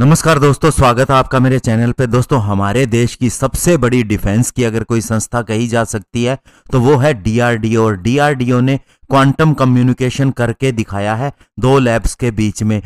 नमस्कार दोस्तों स्वागत है आपका मेरे चैनल पे दोस्तों हमारे देश की सबसे बड़ी डिफेंस की अगर कोई संस्था कही जा सकती है तो वो है डीआरडीओ और डीआरडीओ ने क्वांटम कम्युनिकेशन करके दिखाया है दो लैब्स के बीच में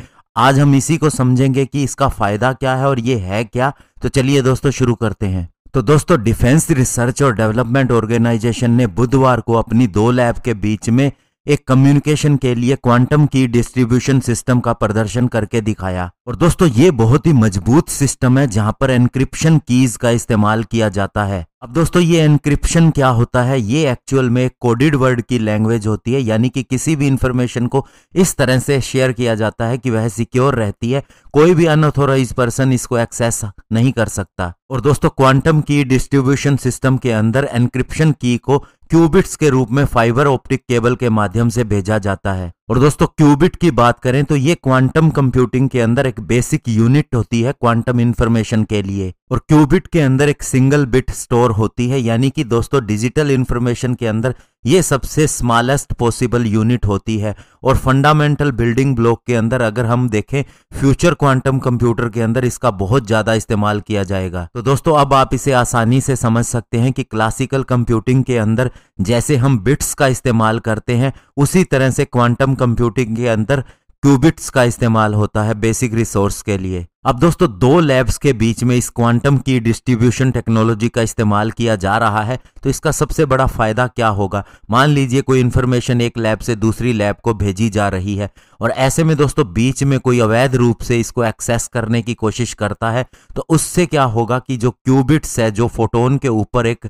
आज हम इसी को समझेंगे कि इसका फायदा क्या है और ये है क्या तो चलिए दोस्तों शुरू करते हैं तो दोस्तों डिफेंस रिसर्च और डेवलपमेंट ऑर्गेनाइजेशन ने बुधवार को अपनी दो लैब के बीच में एक कम्युनिकेशन के लिए क्वांटम की डिस्ट्रीब्यूशन सिस्टम का प्रदर्शन करके दिखाया और दोस्तों ये बहुत ही मजबूत सिस्टम है जहां पर एनक्रिप्शन कीज का इस्तेमाल किया जाता है अब दोस्तों ये एनक्रिप्शन क्या होता है ये एक्चुअल में कोडिड वर्ड की लैंग्वेज होती है यानी कि किसी भी इंफॉर्मेशन को इस तरह से शेयर किया जाता है कि वह सिक्योर रहती है कोई भी अनऑथोराइज पर्सन इसको एक्सेस नहीं कर सकता और दोस्तों क्वांटम की डिस्ट्रीब्यूशन सिस्टम के अंदर एनक्रिप्शन की को क्यूबिट्स के रूप में फाइबर ऑप्टिक केबल के माध्यम से भेजा जाता है और दोस्तों क्यूबिट की बात करें तो ये क्वांटम कंप्यूटिंग के अंदर एक बेसिक यूनिट होती है क्वांटम इंफॉर्मेशन के लिए और क्यूबिट के अंदर एक सिंगल बिट स्टोर होती है यानी कि दोस्तों डिजिटल इंफॉर्मेशन के अंदर ये सबसे स्मॉलेस्ट पॉसिबल यूनिट होती है और फंडामेंटल बिल्डिंग ब्लॉक के अंदर अगर हम देखें फ्यूचर क्वांटम कंप्यूटर के अंदर इसका बहुत ज़्यादा इस्तेमाल किया जाएगा तो दोस्तों अब आप इसे आसानी से समझ सकते हैं कि क्लासिकल कंप्यूटिंग के अंदर जैसे हम बिट्स का इस्तेमाल करते हैं उसी तरह से क्वांटम कंप्यूटिंग के अंदर क्यूबिट्स का इस्तेमाल होता है बेसिक रिसोर्स के लिए अब दोस्तों दो लैब्स के बीच में इस क्वांटम की डिस्ट्रीब्यूशन टेक्नोलॉजी का इस्तेमाल किया जा रहा है तो इसका सबसे बड़ा फायदा क्या होगा मान लीजिए कोई इन्फॉर्मेशन एक लैब से दूसरी लैब को भेजी जा रही है और ऐसे में दोस्तों बीच में कोई अवैध रूप से इसको एक्सेस करने की कोशिश करता है तो उससे क्या होगा कि जो क्यूबिट्स है जो फोटोन के ऊपर एक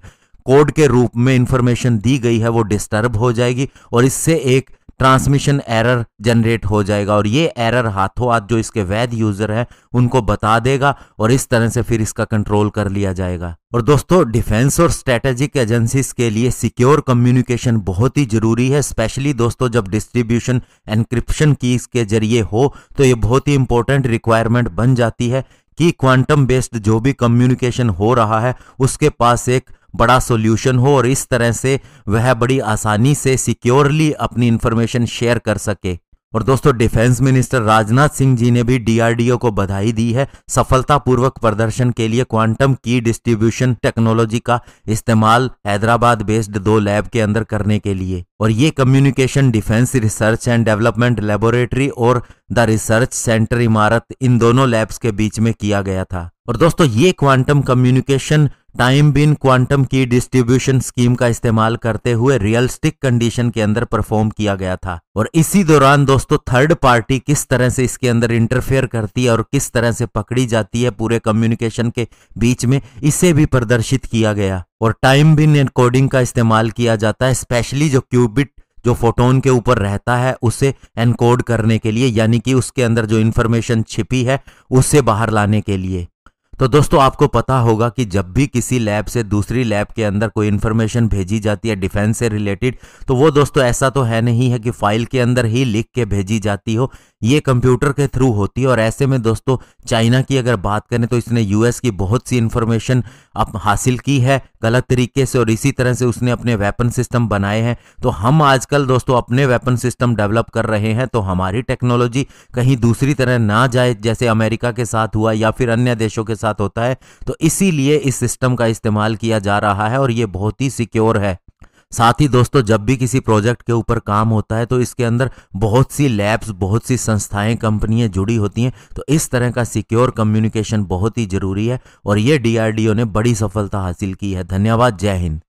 कोड के रूप में इंफॉर्मेशन दी गई है वो डिस्टर्ब हो जाएगी और इससे एक ट्रांसमिशन एरर जनरेट हो जाएगा और ये एरर हाथों हाथ जो इसके वैध यूजर हैं उनको बता देगा और इस तरह से फिर इसका कंट्रोल कर लिया जाएगा और दोस्तों डिफेंस और स्ट्रेटेजिक एजेंसीज के लिए सिक्योर कम्युनिकेशन बहुत ही जरूरी है स्पेशली दोस्तों जब डिस्ट्रीब्यूशन एनक्रिप्शन कीज के जरिए हो तो ये बहुत ही इंपॉर्टेंट रिक्वायरमेंट बन जाती है कि क्वांटम बेस्ड जो भी कम्युनिकेशन हो रहा है उसके पास एक बड़ा सॉल्यूशन हो और इस तरह से वह बड़ी आसानी से सिक्योरली अपनी इंफॉर्मेशन शेयर कर सके और दोस्तों डिफेंस मिनिस्टर राजनाथ सिंह जी ने भी डीआरडीओ को बधाई दी है सफलतापूर्वक प्रदर्शन के लिए क्वांटम की डिस्ट्रीब्यूशन टेक्नोलॉजी का इस्तेमाल हैदराबाद बेस्ड दो लैब के अंदर करने के लिए और ये communication defence research and development laboratory और द रिसर्च सेंटर इमारत इन दोनों लैब्स के बीच में किया गया था और दोस्तों ये quantum communication time bin quantum key distribution scheme का इस्तेमाल करते हुए रियलिस्टिक कंडीशन के अंदर परफॉर्म किया गया था और इसी दौरान दोस्तों थर्ड पार्टी किस तरह से इसके अंदर इंटरफेयर करती है और किस तरह से पकड़ी जाती है पूरे कम्युनिकेशन के बीच में इसे भी प्रदर्शित किया गया और टाइम बिन एनकोडिंग का इस्तेमाल किया जाता है स्पेशली जो क्यूबिट जो फोटोन के ऊपर रहता है उसे एनकोड करने के लिए यानी कि उसके अंदर जो इन्फॉर्मेशन छिपी है उसे बाहर लाने के लिए तो दोस्तों आपको पता होगा कि जब भी किसी लैब से दूसरी लैब के अंदर कोई इन्फॉर्मेशन भेजी जाती है डिफेंस से रिलेटेड तो वो दोस्तों ऐसा तो है नहीं है कि फाइल के अंदर ही लिख के भेजी जाती हो ये कंप्यूटर के थ्रू होती है और ऐसे में दोस्तों चाइना की अगर बात करें तो इसने यूएस की बहुत सी इन्फॉर्मेशन अब हासिल की है गलत तरीके से और इसी तरह से उसने अपने वेपन सिस्टम बनाए हैं तो हम आजकल दोस्तों अपने वेपन सिस्टम डेवलप कर रहे हैं तो हमारी टेक्नोलॉजी कहीं दूसरी तरह ना जाए जैसे अमेरिका के साथ हुआ या फिर अन्य देशों के साथ होता है तो इसीलिए इस सिस्टम का इस्तेमाल किया जा रहा है और ये बहुत ही सिक्योर है साथ ही दोस्तों जब भी किसी प्रोजेक्ट के ऊपर काम होता है तो इसके अंदर बहुत सी लैब्स बहुत सी संस्थाएं कंपनियां जुड़ी होती हैं तो इस तरह का सिक्योर कम्युनिकेशन बहुत ही ज़रूरी है और ये डीआरडीओ ने बड़ी सफलता हासिल की है धन्यवाद जय हिंद